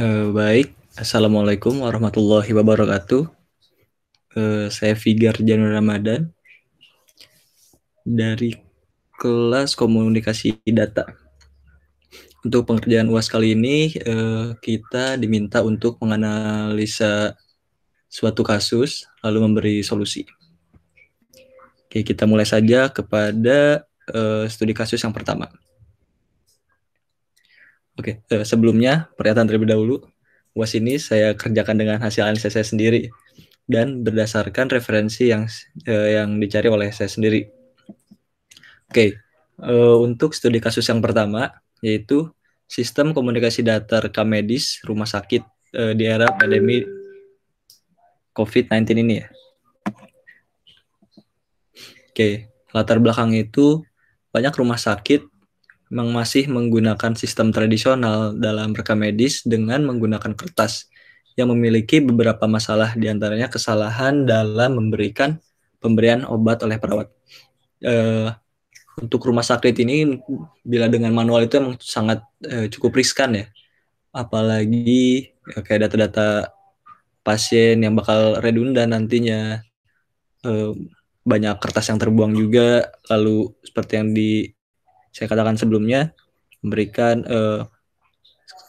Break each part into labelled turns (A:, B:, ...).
A: Eh, baik, Assalamualaikum warahmatullahi wabarakatuh. Uh, saya Figar Janu Ramadan dari kelas komunikasi data. Untuk pengerjaan UAS kali ini, uh, kita diminta untuk menganalisa suatu kasus, lalu memberi solusi. Oke, kita mulai saja kepada uh, studi kasus yang pertama. Oke, okay. Eh, sebelumnya pernyataan terlebih dahulu. UAS ini saya kerjakan dengan hasil analisis saya sendiri dan berdasarkan referensi yang uh, yang dicari oleh saya sendiri. Oke, okay. uh, eh, untuk studi kasus yang pertama yaitu sistem komunikasi data rekam medis rumah sakit uh, di era pandemi COVID-19 ini ya. Oke, okay. latar belakang itu banyak rumah sakit memang masih menggunakan sistem tradisional dalam rekam medis dengan menggunakan kertas yang memiliki beberapa masalah diantaranya kesalahan dalam memberikan pemberian obat oleh perawat. Uh, untuk rumah sakit ini bila dengan manual itu memang sangat uh, cukup riskan ya, apalagi ya, kayak data-data pasien yang bakal redundan nantinya. Uh, banyak kertas yang terbuang juga lalu seperti yang di saya katakan sebelumnya memberikan eh,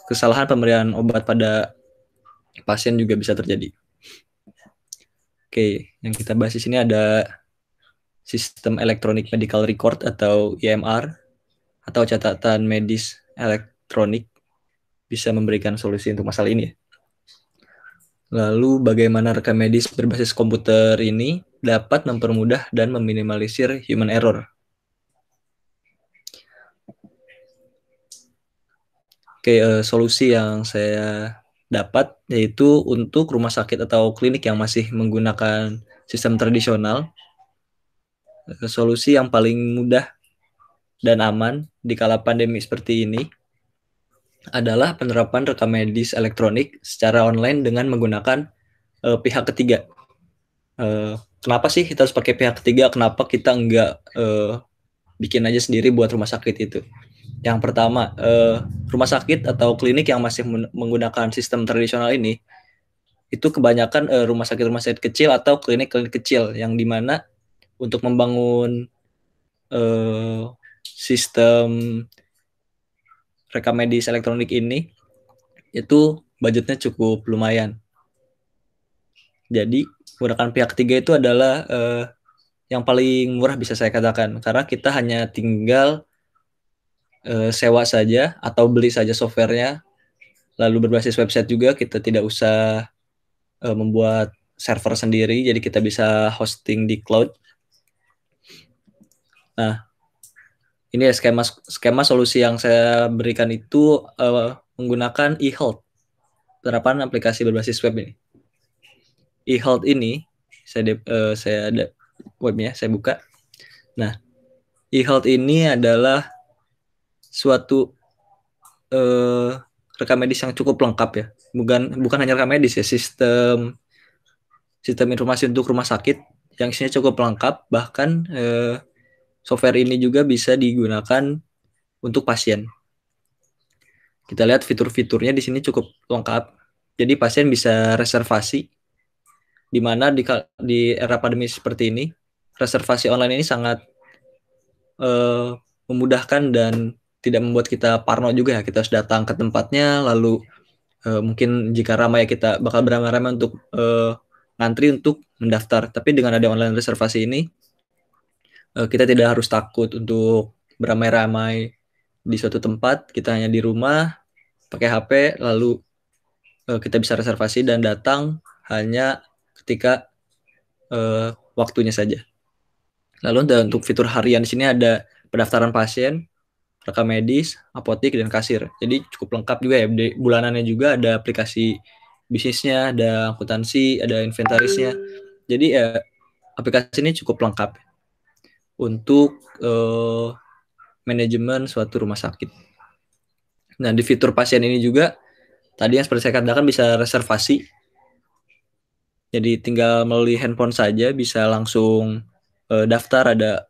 A: kesalahan pemberian obat pada pasien juga bisa terjadi. Oke, yang kita bahas di sini ada sistem elektronik medical record atau EMR atau catatan medis elektronik bisa memberikan solusi untuk masalah ini. Lalu bagaimana rekam medis berbasis komputer ini dapat mempermudah dan meminimalisir human error Oke, uh, solusi yang saya dapat yaitu untuk rumah sakit atau klinik yang masih menggunakan sistem tradisional. Eh, solusi yang paling mudah dan aman di kala pandemi seperti ini adalah penerapan rekam medis elektronik secara online dengan menggunakan uh, pihak ketiga. Uh, kenapa sih kita harus pakai pihak ketiga? Kenapa kita nggak uh, bikin aja sendiri buat rumah sakit itu? Yang pertama, uh, rumah sakit atau klinik yang masih menggunakan sistem tradisional ini itu kebanyakan uh, rumah sakit rumah sakit kecil atau klinik-klinik kecil yang dimana untuk membangun uh, sistem rekam medis elektronik ini itu budgetnya cukup lumayan. Jadi menggunakan pihak ketiga itu adalah uh, yang paling murah bisa saya katakan karena kita hanya tinggal uh, sewa saja atau beli saja softwarenya lalu berbasis website juga kita tidak usah uh, membuat server sendiri jadi kita bisa hosting di cloud nah ini ya skema skema solusi yang saya berikan itu uh, menggunakan e-health penerapan aplikasi berbasis web ini e-health ini saya uh, saya ada webnya saya buka nah e-health ini adalah suatu uh, rekam medis yang cukup lengkap ya. Bukan bukan hanya rekam medis ya, sistem sistem informasi untuk rumah sakit yang isinya cukup lengkap bahkan uh, software ini juga bisa digunakan untuk pasien. Kita lihat fitur-fiturnya di sini cukup lengkap. Jadi pasien bisa reservasi di mana di, di era pandemi seperti ini reservasi online ini sangat uh, memudahkan dan tidak membuat kita parno juga ya. kita harus datang ke tempatnya lalu uh, mungkin jika ramai ya kita bakal beramai-ramai untuk uh, ngantri untuk mendaftar tapi dengan ada online reservasi ini uh, kita tidak harus takut untuk beramai-ramai di suatu tempat kita hanya di rumah pakai HP lalu uh, kita bisa reservasi dan datang hanya ketika uh, waktunya saja lalu untuk fitur harian di sini ada pendaftaran pasien rekam medis, apotik, dan kasir. Jadi cukup lengkap juga ya. Di bulanannya juga ada aplikasi bisnisnya, ada akuntansi, ada inventarisnya. Jadi ya aplikasi ini cukup lengkap untuk uh, manajemen suatu rumah sakit. Nah di fitur pasien ini juga tadi yang seperti saya katakan bisa reservasi. Jadi tinggal melalui handphone saja bisa langsung uh, daftar ada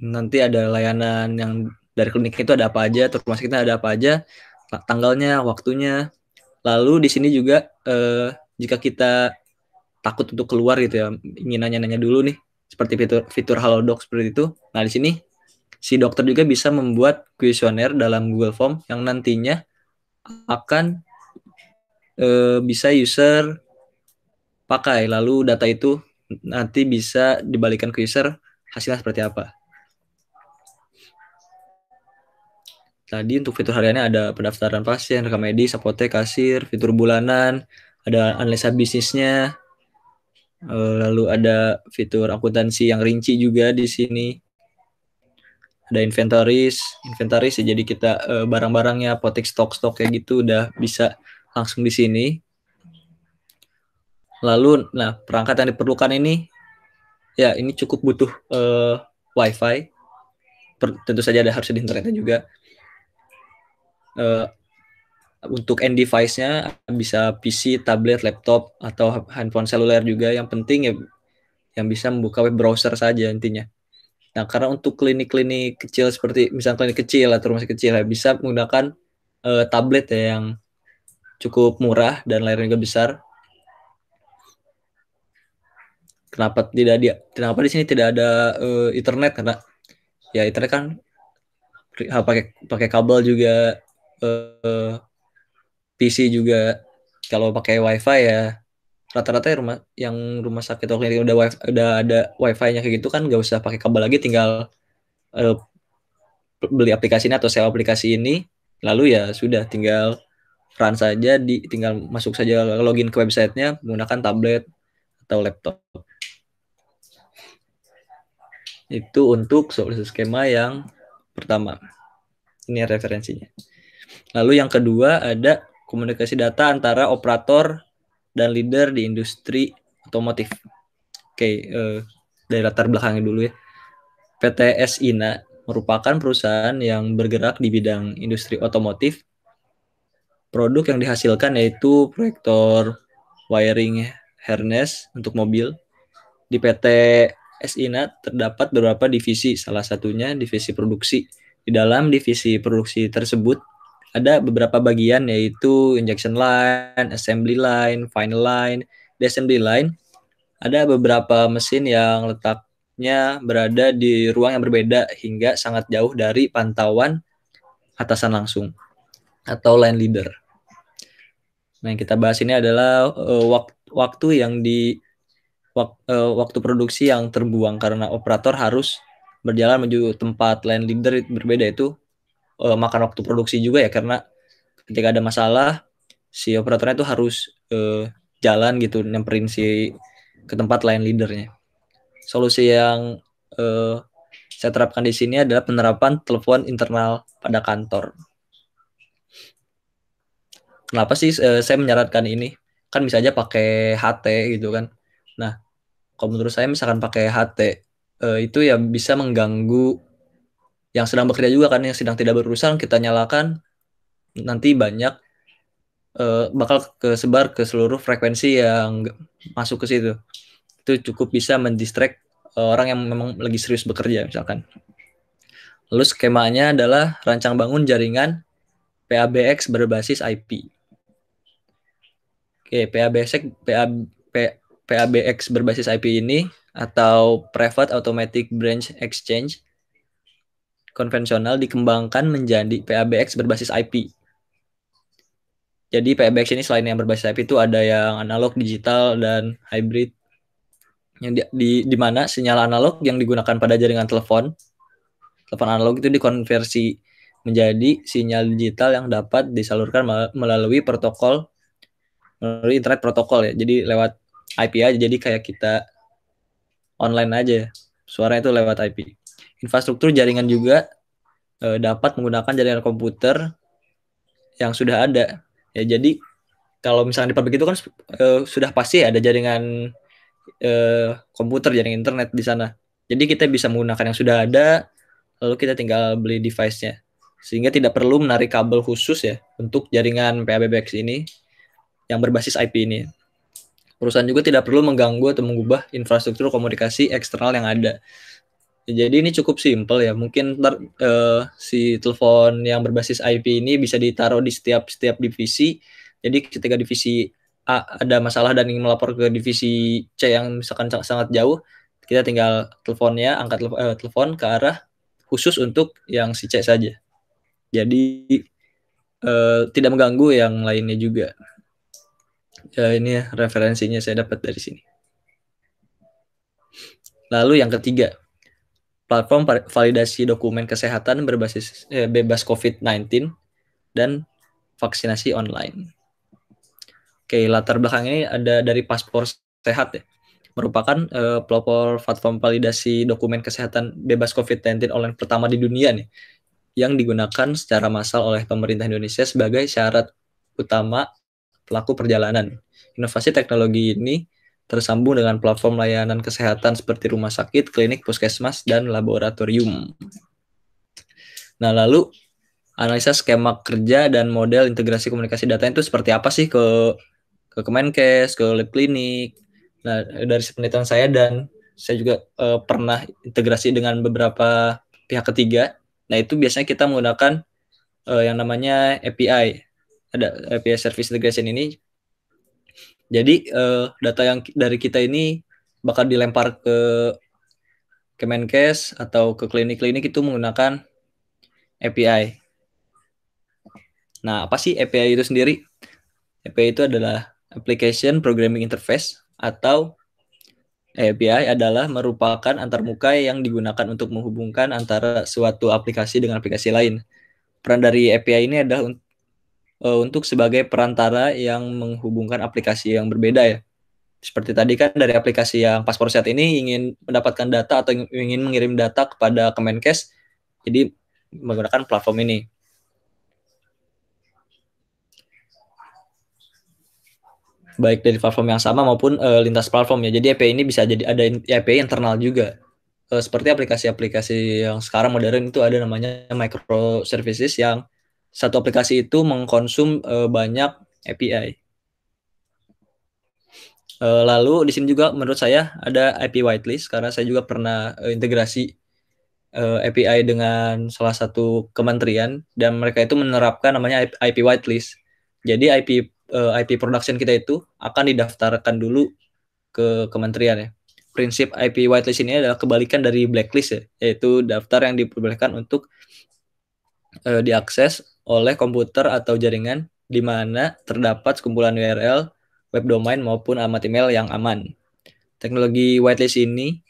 A: nanti ada layanan yang dari klinik itu ada apa aja, terus kita ada apa aja, tanggalnya, waktunya. Lalu di sini juga eh, jika kita takut untuk keluar gitu ya, ingin nanya-nanya dulu nih, seperti fitur fitur Halodoc seperti itu. Nah di sini si dokter juga bisa membuat kuesioner dalam Google Form yang nantinya akan eh, bisa user pakai. Lalu data itu nanti bisa dibalikan ke user hasilnya seperti apa. Tadi untuk fitur hariannya ada pendaftaran pasien, rekam medis, apotek, kasir, fitur bulanan, ada analisa bisnisnya, eh, lalu ada fitur akuntansi yang rinci juga di sini. Ada inventaris, inventaris ya jadi kita eh, barang-barangnya, apotek, stok-stok kayak gitu udah bisa langsung di sini. Lalu, nah perangkat yang diperlukan ini, ya ini cukup butuh uh, WiFi. tentu saja ada harus di internetnya juga uh, untuk end device-nya bisa PC, tablet, laptop atau handphone seluler juga. Yang penting ya yang bisa membuka web browser saja intinya. Nah, karena untuk klinik-klinik kecil seperti misalnya klinik kecil atau rumah sakit kecil ya bisa menggunakan uh, tablet ya yang cukup murah dan layarnya juga besar. Kenapa tidak dia? kenapa di sini tidak ada uh, internet karena ya internet kan pakai pakai kabel juga uh, eh, PC juga kalau pakai WiFi ya rata-rata ya rumah yang rumah sakit atau klinik udah wifi, udah ada wifi-nya kayak gitu kan nggak usah pakai kabel lagi tinggal uh, beli aplikasi ini atau sewa aplikasi ini lalu ya sudah tinggal run saja di tinggal masuk saja login ke websitenya menggunakan tablet atau laptop itu untuk solusi skema yang pertama ini referensinya Lalu yang kedua ada komunikasi data antara operator dan leader di industri otomotif. Oke, eh, dari latar belakangnya dulu ya. PT Sina merupakan perusahaan yang bergerak di bidang industri otomotif. Produk yang dihasilkan yaitu proyektor wiring harness untuk mobil. Di PT SINA terdapat beberapa divisi, salah satunya divisi produksi. Di dalam divisi produksi tersebut ada beberapa bagian yaitu injection line, assembly line, final line, di assembly line ada beberapa mesin yang letaknya berada di ruang yang berbeda hingga sangat jauh dari pantauan atasan langsung atau line leader. Nah, yang kita bahas ini adalah uh, eh, waktu, waktu yang di wak, uh, waktu produksi yang terbuang karena operator harus berjalan menuju tempat line leader berbeda itu uh, makan waktu produksi juga ya karena ketika ada masalah si operatornya itu harus uh, jalan gitu nyamperin si ke tempat lain leadernya. Solusi yang uh, saya terapkan di sini adalah penerapan telepon internal pada kantor. Kenapa sih uh, saya menyarankan ini? Kan bisa aja pakai HT gitu kan. Nah, kalau menurut saya misalkan pakai HT uh, itu ya bisa mengganggu yang sedang bekerja juga kan yang sedang tidak berurusan kita nyalakan nanti banyak uh, bakal kesebar ke seluruh frekuensi yang masuk ke situ itu cukup bisa mendistract uh, orang yang memang lagi serius bekerja misalkan lalu skemanya adalah rancang bangun jaringan PABX berbasis IP oke PABX PABX berbasis IP ini atau Private Automatic Branch Exchange konvensional dikembangkan menjadi PABX berbasis IP. Jadi PABX ini selain yang berbasis IP itu ada yang analog, digital, dan hybrid. Yang di, di, di mana sinyal analog yang digunakan pada jaringan telepon, telepon analog itu dikonversi menjadi sinyal digital yang dapat disalurkan melalui protokol melalui internet protokol ya. Jadi lewat IP aja. Jadi kayak kita online aja. Suara itu lewat IP infrastruktur jaringan juga e, dapat menggunakan jaringan komputer yang sudah ada. Ya jadi kalau misalnya di diperbaiki itu kan e, sudah pasti ada jaringan e, komputer, jaringan internet di sana. Jadi kita bisa menggunakan yang sudah ada lalu kita tinggal beli device-nya. Sehingga tidak perlu menarik kabel khusus ya untuk jaringan PABBX ini yang berbasis IP ini. Perusahaan juga tidak perlu mengganggu atau mengubah infrastruktur komunikasi eksternal yang ada Ya, jadi ini cukup simpel ya. Mungkin ntar uh, si telepon yang berbasis IP ini bisa ditaruh di setiap setiap divisi. Jadi ketika divisi A ada masalah dan ingin melapor ke divisi C yang misalkan sangat jauh, kita tinggal teleponnya, angkat eh, telepon ke arah khusus untuk yang si C saja. Jadi uh, tidak mengganggu yang lainnya juga. Ya, ini referensinya saya dapat dari sini. Lalu yang ketiga, platform validasi dokumen kesehatan berbasis eh, bebas COVID-19 dan vaksinasi online. Oke, latar belakang ini ada dari paspor sehat ya. Merupakan eh, pelopor platform validasi dokumen kesehatan bebas COVID-19 online pertama di dunia nih yang digunakan secara massal oleh pemerintah Indonesia sebagai syarat utama pelaku perjalanan. Inovasi teknologi ini tersambung dengan platform layanan kesehatan seperti rumah sakit, klinik, puskesmas, dan laboratorium. Nah, lalu analisa skema kerja dan model integrasi komunikasi data itu seperti apa sih ke ke Kemenkes, ke lab klinik. Nah, dari penelitian saya dan saya juga uh, pernah integrasi dengan beberapa pihak ketiga. Nah, itu biasanya kita menggunakan uh, yang namanya API. Ada API Service Integration ini jadi uh, data yang dari kita ini bakal dilempar ke Kemenkes atau ke klinik-klinik itu menggunakan API. Nah, apa sih API itu sendiri? API itu adalah Application Programming Interface atau API adalah merupakan antarmuka yang digunakan untuk menghubungkan antara suatu aplikasi dengan aplikasi lain. Peran dari API ini adalah uh, untuk sebagai perantara yang menghubungkan aplikasi yang berbeda ya. Seperti tadi kan dari aplikasi yang paspor sehat ini ingin mendapatkan data atau ingin mengirim data kepada Kemenkes, jadi menggunakan platform ini. Baik dari platform yang sama maupun uh, lintas platform ya. Jadi API e ini bisa jadi ada API e internal juga. Uh, seperti aplikasi-aplikasi yang sekarang modern itu ada namanya microservices yang satu aplikasi itu mengkonsum uh, banyak API. Uh, eh, lalu di sini juga menurut saya ada API whitelist karena saya juga pernah uh, integrasi uh, API dengan salah satu kementerian dan mereka itu menerapkan namanya IP whitelist. Jadi IP uh, IP production kita itu akan didaftarkan dulu ke kementerian ya. Prinsip IP whitelist ini adalah kebalikan dari blacklist ya, yaitu daftar yang diperbolehkan untuk diakses oleh komputer atau jaringan di mana terdapat sekumpulan URL, web domain maupun alamat email yang aman. Teknologi whitelist ini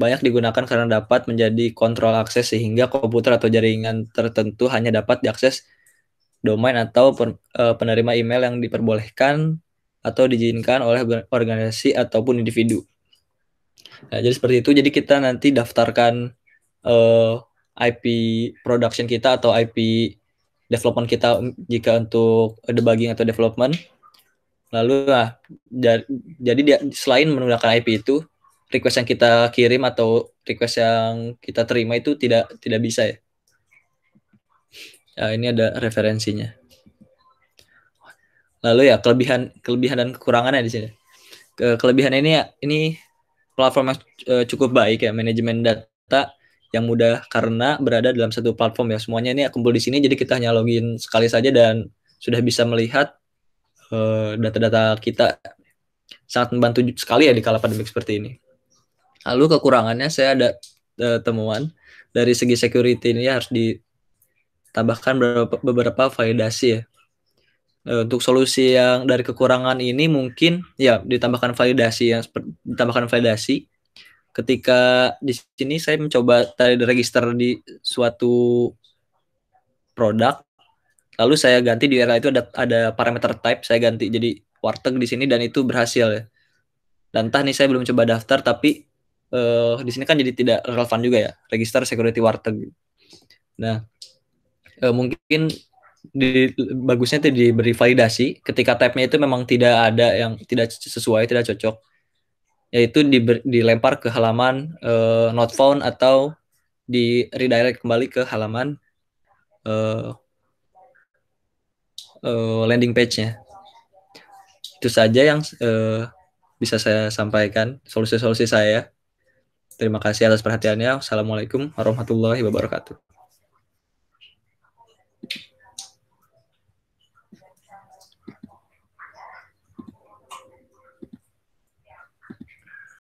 A: banyak digunakan karena dapat menjadi kontrol akses sehingga komputer atau jaringan tertentu hanya dapat diakses domain atau e, penerima email yang diperbolehkan atau diizinkan oleh organisasi ataupun individu. Nah, jadi seperti itu. Jadi kita nanti daftarkan uh, e, IP production kita atau IP development kita jika untuk debugging atau development. Lalu nah, jadi dia, selain menggunakan IP itu, request yang kita kirim atau request yang kita terima itu tidak tidak bisa ya. Nah, ini ada referensinya. Lalu ya kelebihan kelebihan dan kekurangannya di sini. Ke, kelebihan ini ya, ini platform yang eh, cukup baik ya manajemen data yang mudah karena berada dalam satu platform ya semuanya ini kumpul di sini jadi kita hanya login sekali saja dan sudah bisa melihat eh, data-data uh, kita sangat membantu sekali ya di kala pandemi seperti ini. Lalu kekurangannya saya ada uh, temuan dari segi security ini harus ditambahkan beberapa, beberapa validasi ya. Uh, untuk solusi yang dari kekurangan ini mungkin ya ditambahkan validasi yang ditambahkan validasi ketika di sini saya mencoba tadi register di suatu produk lalu saya ganti di era itu ada ada parameter type saya ganti jadi warteg di sini dan itu berhasil ya dan entah nih saya belum coba daftar tapi uh, di sini kan jadi tidak relevan juga ya register security warteg nah uh, mungkin di, bagusnya itu diberi validasi ketika type-nya itu memang tidak ada yang tidak sesuai tidak cocok yaitu di, dilempar ke halaman uh, not found atau di redirect kembali ke halaman uh, uh, landing page-nya. Itu saja yang uh, bisa saya sampaikan solusi-solusi saya. Terima kasih atas perhatiannya. Assalamualaikum warahmatullahi wabarakatuh.